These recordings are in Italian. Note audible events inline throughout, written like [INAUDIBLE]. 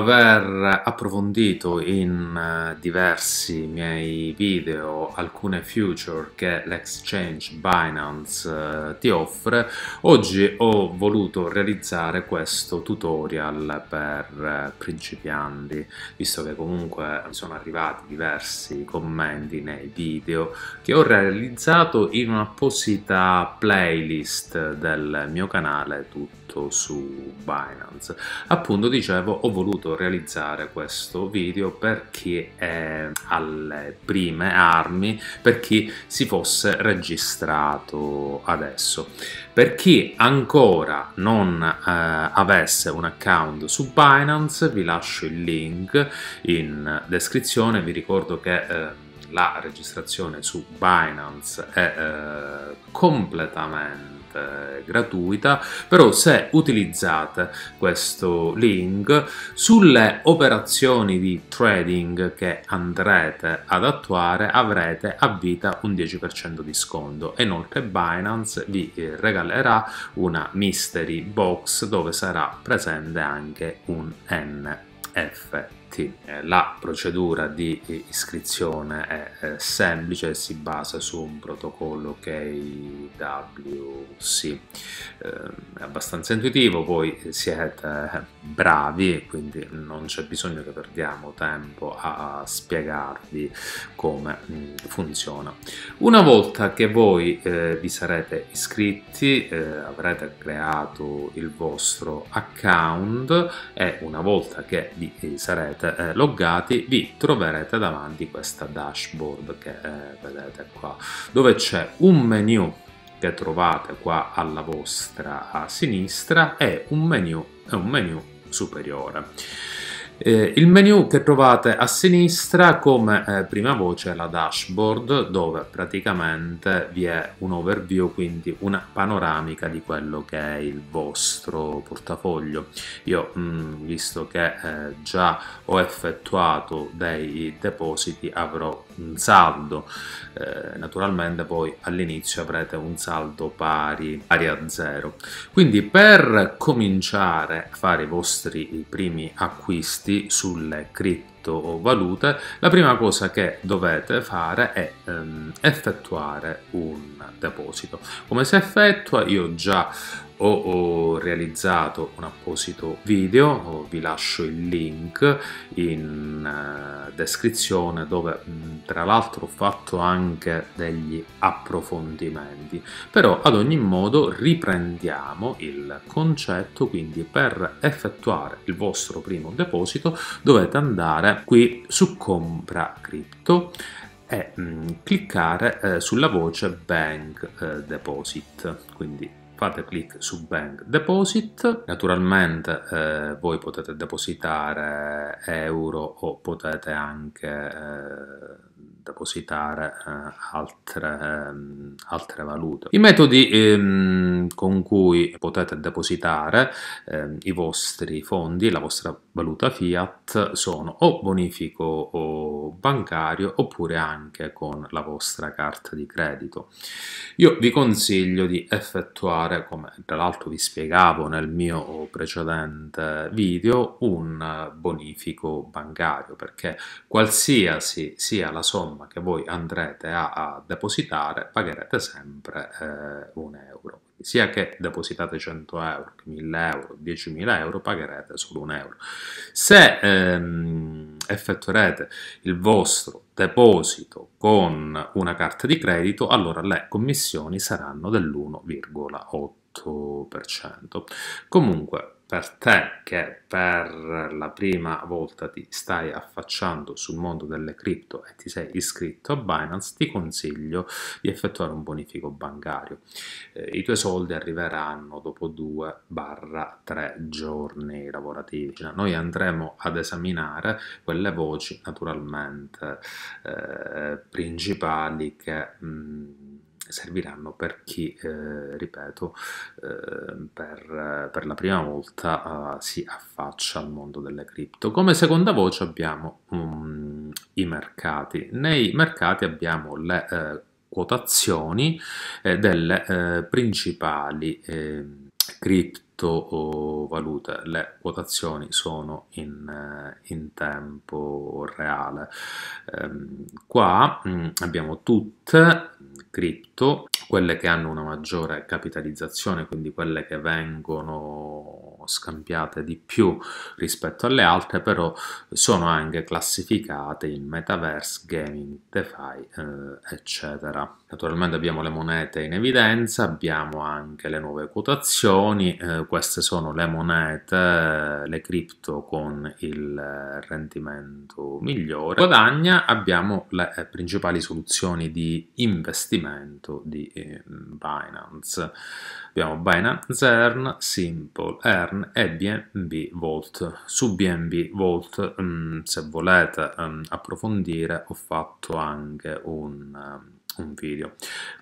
aver approfondito in eh, diversi miei video alcune future che l'exchange Binance eh, ti offre, oggi ho voluto realizzare questo tutorial per eh, principianti, visto che comunque mi sono arrivati diversi commenti nei video che ho realizzato in un'apposita playlist del mio canale tutto appunto su Binance. Appunto dicevo ho voluto realizzare questo video per chi è alle prime armi per chi si fosse registrato adesso. Per chi ancora non eh, avesse un account su Binance vi lascio il link in descrizione, vi ricordo che eh, la registrazione su Binance è eh, completamente totalmente eh, gratuita, però se utilizzate questo link sulle operazioni di trading che andrete ad attuare avrete a vita un 10% di sconto. Inoltre Binance vi eh, regalerà una mystery box dove sarà presente anche un NFT iscritti. Eh, la procedura di iscrizione è eh, semplice e si basa su un protocollo KWC. Ehm, è abbastanza intuitivo, voi siete eh, bravi, quindi non c'è bisogno che perdiamo tempo a spiegarvi come mm, funziona. Una volta che voi vi sarete iscritti, avrete creato il vostro account e una volta che vi sarete sarete eh, loggati vi troverete davanti questa dashboard che eh, vedete qua dove c'è un menu che trovate qua alla vostra sinistra e un menu, un menu superiore eh, il menu che trovate a sinistra come eh, prima voce è la dashboard dove praticamente vi è un overview, quindi una panoramica di quello che è il vostro portafoglio. Io mh, mm, visto che eh, già ho effettuato dei depositi avrò un saldo, eh, naturalmente poi all'inizio avrete un saldo pari, pari a zero. Quindi per cominciare a fare i vostri primi acquisti acquisti sulle cripto o valute, la prima cosa che dovete fare è ehm, effettuare un deposito. Come si effettua? Io già ho, ho realizzato un apposito video, vi lascio il link in eh, descrizione dove mm, tra l'altro ho fatto anche degli approfondimenti. Però ad ogni modo riprendiamo il concetto, quindi per effettuare il vostro primo deposito dovete andare qui su compra cripto e mh, mm, cliccare eh, sulla voce bank eh, deposit quindi fate clic su Bank Deposit, naturalmente eh, voi potete depositare eh, euro o potete anche... Eh, depositare eh, altre, eh, altre, valute. I metodi eh, con cui potete depositare ehm, i vostri fondi, la vostra valuta fiat, sono o bonifico o bancario oppure anche con la vostra carta di credito. Io vi consiglio di effettuare, come tra l'altro vi spiegavo nel mio precedente video, un bonifico bancario perché qualsiasi sia la somma somma che voi andrete a, a depositare pagherete sempre eh, un euro. Quindi sia che depositate 100 euro, 1000 euro, 10.000 euro, pagherete solo un euro. Se ehm, effettuerete il vostro deposito con una carta di credito, allora le commissioni saranno dell'1,8%. Comunque, per te che per la prima volta ti stai affacciando sul mondo delle cripto e ti sei iscritto a Binance, ti consiglio di effettuare un bonifico bancario. Eh, I tuoi soldi arriveranno dopo 2-3 giorni lavorativi. Cioè, noi andremo ad esaminare quelle voci naturalmente eh, principali che... Mh, mm, serviranno per chi, eh, ripeto, eh, per, per, la prima volta eh, si affaccia al mondo delle cripto. Come seconda voce abbiamo um, i mercati. Nei mercati abbiamo le eh, quotazioni eh, delle eh, principali cripto ehm, criptovalute. Le quotazioni sono in, in tempo reale. Ehm, qua mh, mm, abbiamo tutte cripto, quelle che hanno una maggiore capitalizzazione, quindi quelle che vengono scampiate di più rispetto alle altre, però sono anche classificate in metaverse, gaming, DeFi, eh, eccetera. Naturalmente abbiamo le monete in evidenza, abbiamo anche le nuove quotazioni, eh, queste sono le monete, le cripto con il rendimento migliore. Guadagna abbiamo le eh, principali soluzioni di investimento di eh, Binance. Abbiamo Binance Earn, Simple Earn e BNB Vault. Su BNB Vault, um, se volete um, approfondire, ho fatto anche un, um, un video.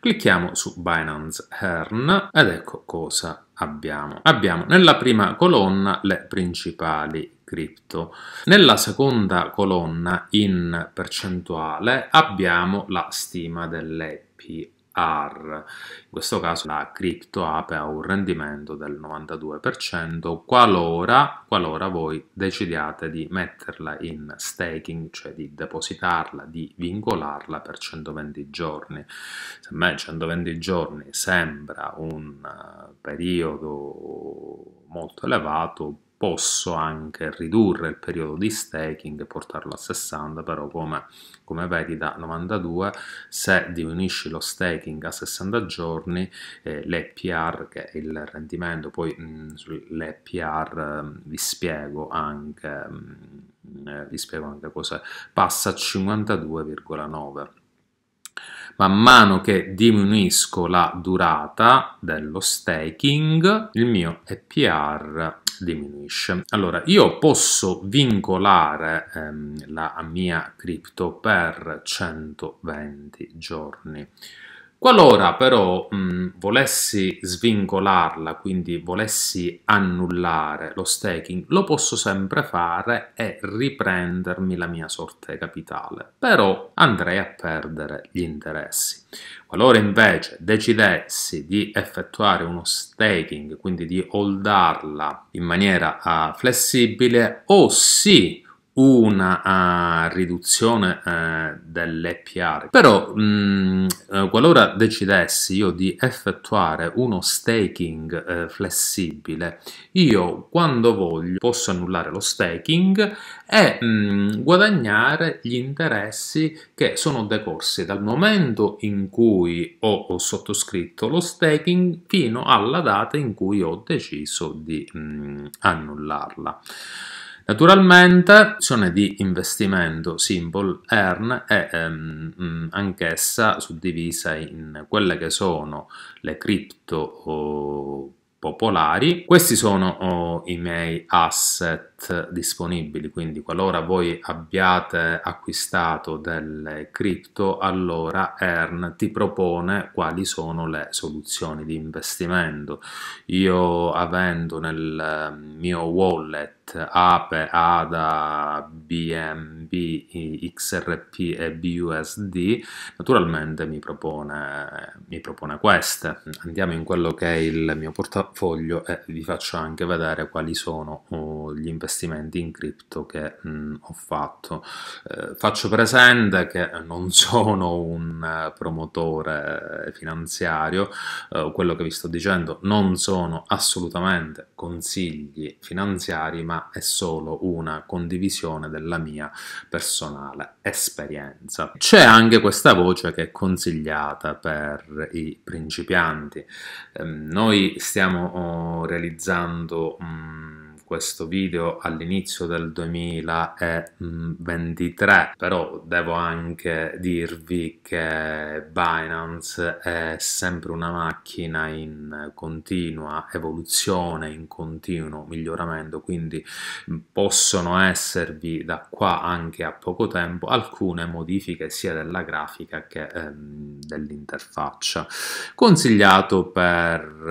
Clicchiamo su Binance Earn ed ecco cosa abbiamo. Abbiamo nella prima colonna le principali Crypto. Nella seconda colonna in percentuale abbiamo la stima delle AR. In questo caso la cripto ape ha un rendimento del 92% qualora, qualora voi decidiate di metterla in staking, cioè di depositarla, di vincolarla per 120 giorni. Se a me 120 giorni sembra un eh, periodo molto elevato, posso anche ridurre il periodo di staking e portarlo a 60 però come, come, vedi da 92 se diminuisci lo staking a 60 giorni eh, l'EPR che è il rendimento poi mh, mm, sull'EPR mh, mm, vi spiego anche mh, mm, eh, vi spiego anche cos'è passa a 52,9 man mano che diminuisco la durata dello staking, il mio EPR diminuisce. Allora, io posso vincolare ehm, la mia cripto per 120 giorni. Qualora però mh, volessi svincolarla, quindi volessi annullare lo staking, lo posso sempre fare e riprendermi la mia sorte capitale, però andrei a perdere gli interessi. Qualora invece decidessi di effettuare uno staking, quindi di holdarla in maniera uh, flessibile, o sì, una uh, riduzione uh, eh, dell'EPR. Però mh, mm, eh, qualora decidessi io di effettuare uno staking uh, flessibile, io quando voglio posso annullare lo staking e mh, mm, guadagnare gli interessi che sono decorsi dal momento in cui ho, ho, sottoscritto lo staking fino alla data in cui ho deciso di mh, mm, annullarla. Naturalmente l'opzione di investimento Simple Earn è ehm, mm, anch'essa suddivisa in quelle che sono le cripto oh, popolari. Questi sono oh, i miei asset disponibili, quindi qualora voi abbiate acquistato delle cripto, allora EARN ti propone quali sono le soluzioni di investimento. Io avendo nel ehm, mio wallet Ape, ADA, BNB, XRP e BUSD, naturalmente mi propone, mi propone queste. Andiamo in quello che è il mio portafoglio e vi faccio anche vedere quali sono uh, gli investimenti investimenti in cripto che mh, mm, ho fatto. Eh, faccio presente che non [LAUGHS] sono un eh, promotore finanziario, eh, quello che vi sto dicendo non sono assolutamente consigli finanziari, ma è solo una condivisione della mia personale esperienza. C'è anche questa voce che è consigliata per i principianti. Eh, noi stiamo oh, realizzando... Mh, mm, questo video all'inizio del 2023, però devo anche dirvi che Binance è sempre una macchina in continua evoluzione, in continuo miglioramento, quindi possono esservi da qua anche a poco tempo alcune modifiche sia della grafica che ehm, dell'interfaccia. Consigliato per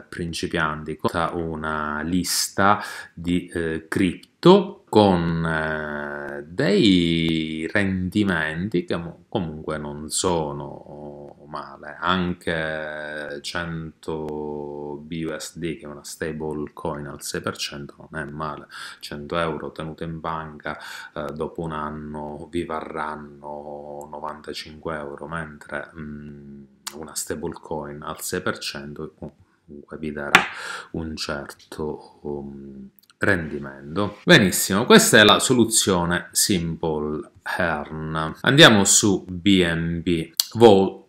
eh, principianti, una lista di eh, cripto con eh, dei rendimenti che comunque non sono male, anche 100 BUSD che è una stable coin al 6% non è male, 100 euro tenuto in banca eh, dopo un anno vi varranno 95 euro, mentre mh, mm, una stable coin al 6% comunque comunque vi darà un certo um, rendimento. Benissimo, questa è la soluzione Simple hern. Andiamo su BNB Vault.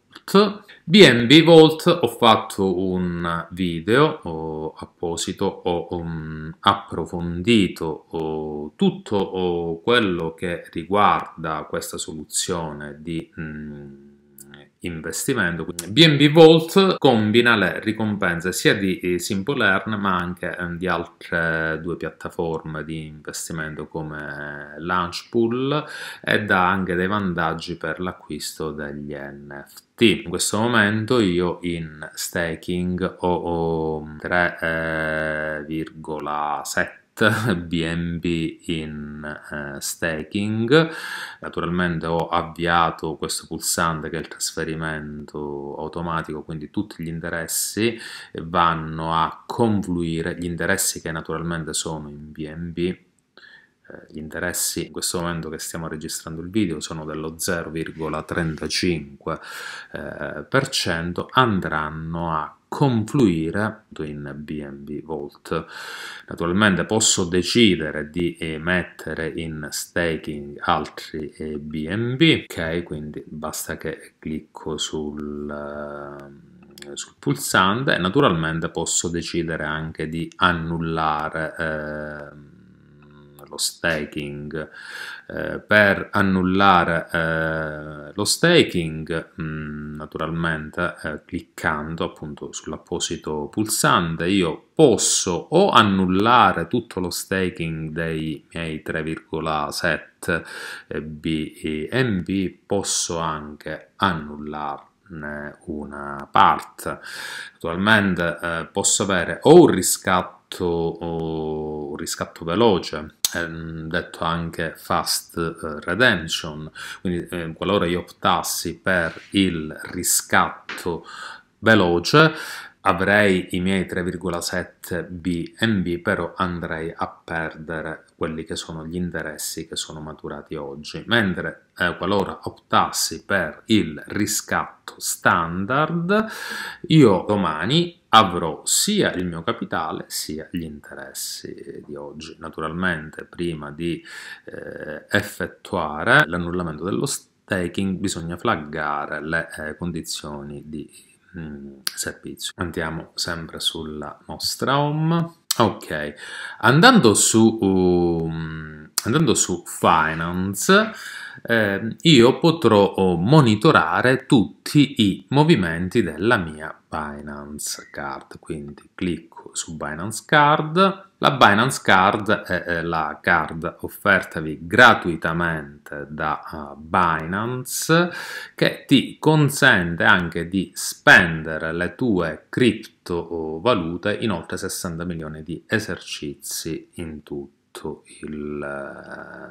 BNB Vault ho fatto un video oh, apposito, ho um, approfondito oh, tutto oh, quello che riguarda questa soluzione di... Mm, investimento. BNB Vault combina le ricompense sia di eh, Simple Earn ma anche ehm, di altre due piattaforme di investimento come Launchpool e dà anche dei vantaggi per l'acquisto degli NFT. In questo momento io in staking ho 3,7 BNB in eh, staking. Naturalmente ho avviato questo pulsante che è il trasferimento automatico, quindi tutti gli interessi vanno a confluire, gli interessi che naturalmente sono in BNB eh, gli interessi in questo momento che stiamo registrando il video sono dello 0,35% eh, andranno a confluire in BNB Vault. Naturalmente posso decidere di eh, mettere in staking altri BNB, eh, ok? Quindi basta che clicco sul ehm, sul pulsante e naturalmente posso decidere anche di annullare eh, staking. Eh, per annullare eh, lo staking, mh, mm, naturalmente eh, cliccando appunto sull'apposito pulsante, io posso o annullare tutto lo staking dei miei 3,7 eh, BMB, posso anche annullarlo una parte. Naturalmente eh, posso avere o un riscatto fatto oh, un riscatto veloce, ehm, detto anche fast eh, redemption, quindi eh, qualora io optassi per il riscatto veloce avrei i miei 3,7 BNB, però andrei a perdere quelli che sono gli interessi che sono maturati oggi, mentre eh, qualora optassi per il riscatto standard, io domani avrò sia il mio capitale sia gli interessi di oggi. Naturalmente prima di eh, effettuare l'annullamento dello staking bisogna flaggare le eh, condizioni di mm, servizio. Andiamo sempre sulla nostra home. Ok, andando su, um, andando su Finance, eh, io potrò monitorare tutti i movimenti della mia Binance Card, quindi clicco su Binance Card. La Binance Card è la card offertavi gratuitamente da eh, Binance che ti consente anche di spendere le tue criptovalute in oltre 60 milioni di esercizi in tutto tutto il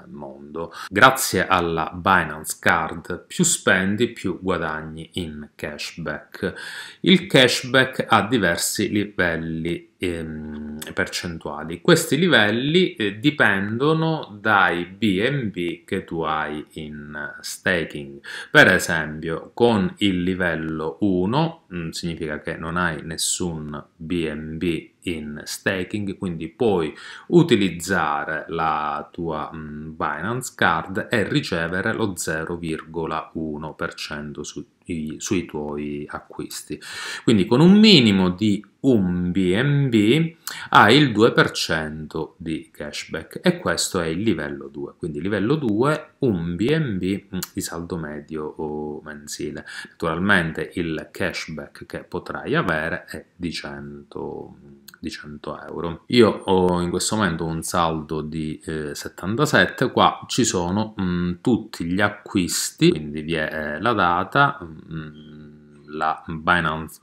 eh, mondo. Grazie alla Binance Card, più spendi più guadagni in cashback. Il cashback ha diversi livelli Ehm, percentuali. Questi livelli eh, dipendono dai BNB che tu hai in staking. Per esempio, con il livello 1 mm, significa che non hai nessun BNB in staking, quindi puoi utilizzare la tua mm, Binance Card e ricevere lo 0,1% su i, sui tuoi acquisti. Quindi con un minimo di un BNB hai il 2% di cashback e questo è il livello 2. Quindi livello 2, un BNB mm, di saldo medio mensile. Naturalmente il cashback che potrai avere è di 100, di 100 euro. Io ho in questo momento un saldo di eh, 77, qua ci sono mh, mm, tutti gli acquisti, quindi vi è eh, la data, mm, Mm, la Binance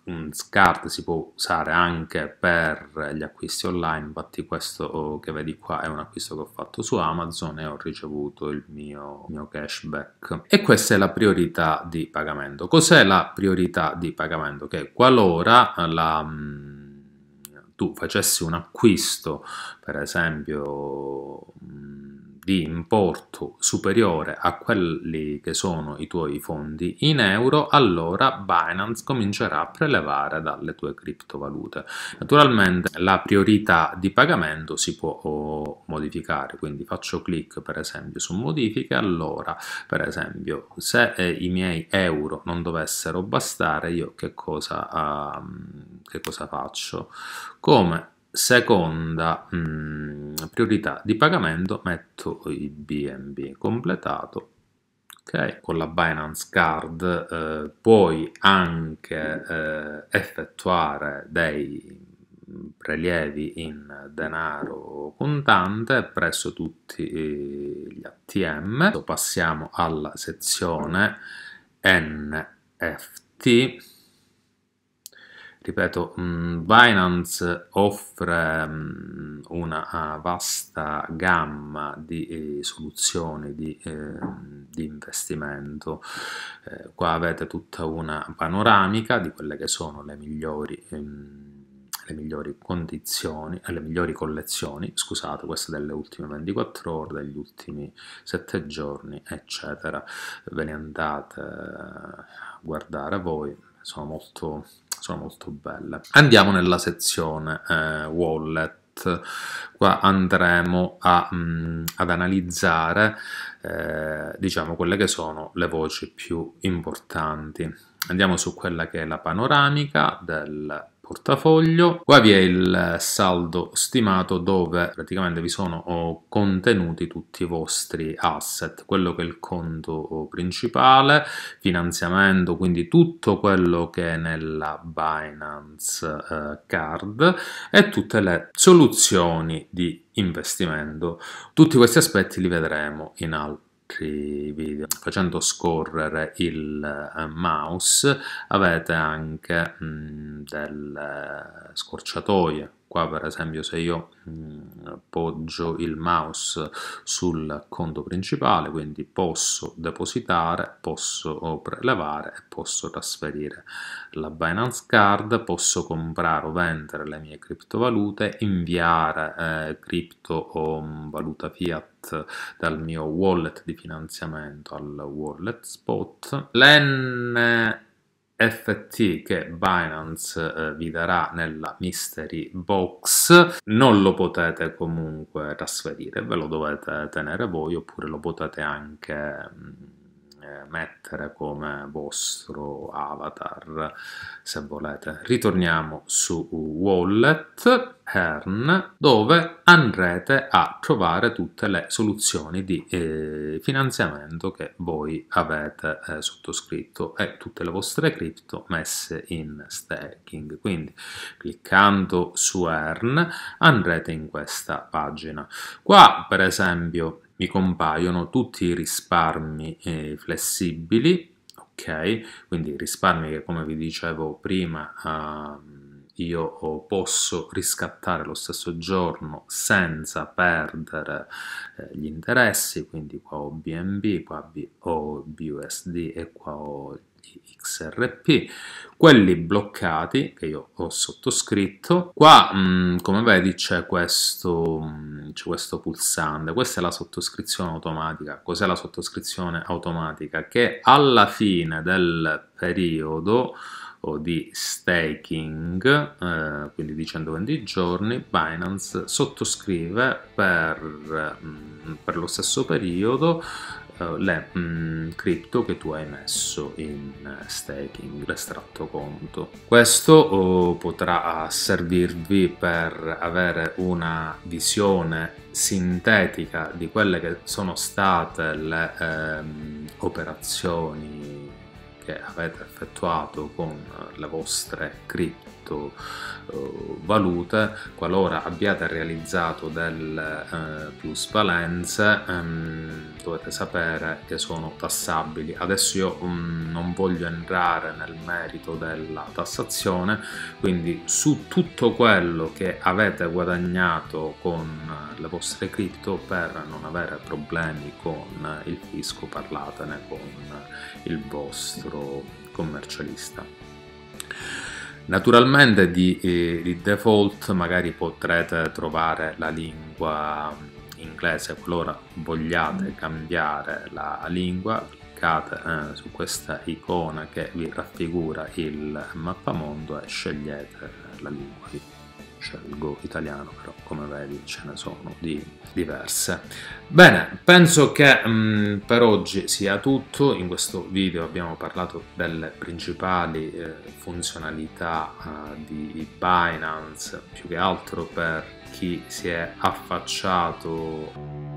Card si può usare anche per gli acquisti online, infatti questo oh, che vedi qua è un acquisto che ho fatto su Amazon e ho ricevuto il mio, mio cashback. E questa è la priorità di pagamento. Cos'è la priorità di pagamento? Che qualora la mm, tu facessi un acquisto, per esempio mm, di importo superiore a quelli che sono i tuoi fondi in euro, allora Binance comincerà a prelevare dalle tue criptovalute. Naturalmente la priorità di pagamento si può oh, modificare, quindi faccio clic per esempio su modifiche, allora per esempio se eh, i miei euro non dovessero bastare io che cosa, uh, che cosa faccio? Come seconda mh, mm, priorità di pagamento metto i BNB completato okay, con la Binance Card eh, puoi anche eh, effettuare dei prelievi in denaro contante presso tutti eh, gli ATM passiamo alla sezione NFT ripeto, mm, Binance offre mm, una ah, vasta gamma di eh, soluzioni di, eh, di investimento. Eh, qua avete tutta una panoramica di quelle che sono le migliori. Ehm, le migliori condizioni, eh, le migliori collezioni, scusate, queste delle ultime 24 ore, degli ultimi 7 giorni, eccetera. Ve ne andate a guardare voi, sono molto, sono molto belle. Andiamo nella sezione eh, wallet qua andremo a, mh, mm, ad analizzare eh, diciamo quelle che sono le voci più importanti andiamo su quella che è la panoramica del portafoglio. Qua vi è il saldo stimato dove praticamente vi sono oh, contenuti tutti i vostri asset, quello che è il conto oh, principale, finanziamento, quindi tutto quello che è nella Binance eh, Card e tutte le soluzioni di investimento. Tutti questi aspetti li vedremo in alto altri video facendo scorrere il eh, mouse avete anche mh, mm, delle eh, scorciatoie qua per esempio se io mh, mm, poggio il mouse sul conto principale quindi posso depositare posso prelevare posso trasferire la Binance Card posso comprare o vendere le mie criptovalute inviare eh, cripto o mm, valuta fiat dal mio wallet di finanziamento al wallet spot l'N FT che Binance eh, vi darà nella mystery box non lo potete comunque trasferire, ve lo dovete tenere voi oppure lo potete anche mm, eh, mettere come vostro avatar se volete. Ritorniamo su wallet Earn dove andrete a trovare tutte le soluzioni di eh, finanziamento che voi avete eh, sottoscritto e tutte le vostre cripto messe in staking. Quindi cliccando su Earn andrete in questa pagina. Qua per esempio vi compaiono tutti i risparmi eh, flessibili, ok? Quindi risparmi che come vi dicevo prima eh, io posso riscattare lo stesso giorno senza perdere eh, gli interessi, quindi qua ho BNB, qua ho BUSD e qua ho di XRP. Quelli bloccati, che io ho sottoscritto, qua mh, mm, come vedi c'è questo, mh, mm, questo pulsante, questa è la sottoscrizione automatica. Cos'è la sottoscrizione automatica? Che alla fine del periodo di staking, eh, quindi di 120 giorni, Binance sottoscrive per, mm, per lo stesso periodo uh, le mm, cripto che tu hai messo in eh, staking, l'estratto conto. Questo oh, potrà ah, servirvi per avere una visione sintetica di quelle che sono state le ehm, operazioni che avete effettuato con le vostre cripto effetto eh, valuta qualora abbiate realizzato del eh, più spalenze ehm, dovete sapere che sono tassabili adesso io mh, mm, non voglio entrare nel merito della tassazione quindi su tutto quello che avete guadagnato con eh, le vostre cripto per non avere problemi con eh, il fisco parlatene con eh, il vostro commercialista. Naturalmente di, eh, di, default magari potrete trovare la lingua inglese, qualora vogliate cambiare la lingua cliccate eh, su questa icona che vi raffigura il mappamondo e scegliete la lingua scelgo italiano, però come vedi ce ne sono di diverse. Bene, penso che mh, mm, per oggi sia tutto, in questo video abbiamo parlato delle principali eh, funzionalità eh, di Binance, più che altro per chi si è affacciato